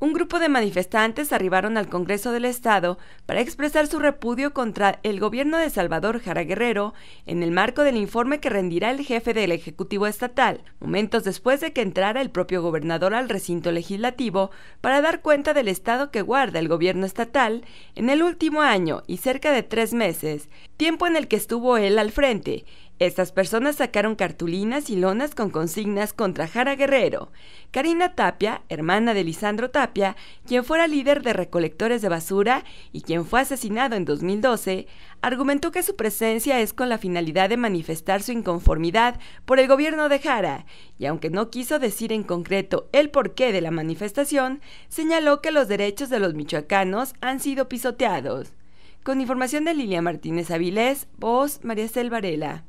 un grupo de manifestantes arribaron al Congreso del Estado para expresar su repudio contra el gobierno de Salvador Jara Guerrero en el marco del informe que rendirá el jefe del Ejecutivo Estatal, momentos después de que entrara el propio gobernador al recinto legislativo para dar cuenta del estado que guarda el gobierno estatal en el último año y cerca de tres meses, tiempo en el que estuvo él al frente, estas personas sacaron cartulinas y lonas con consignas contra Jara Guerrero. Karina Tapia, hermana de Lisandro Tapia, quien fuera líder de recolectores de basura y quien fue asesinado en 2012, argumentó que su presencia es con la finalidad de manifestar su inconformidad por el gobierno de Jara, y aunque no quiso decir en concreto el porqué de la manifestación, señaló que los derechos de los michoacanos han sido pisoteados. Con información de Lilia Martínez Avilés, voz María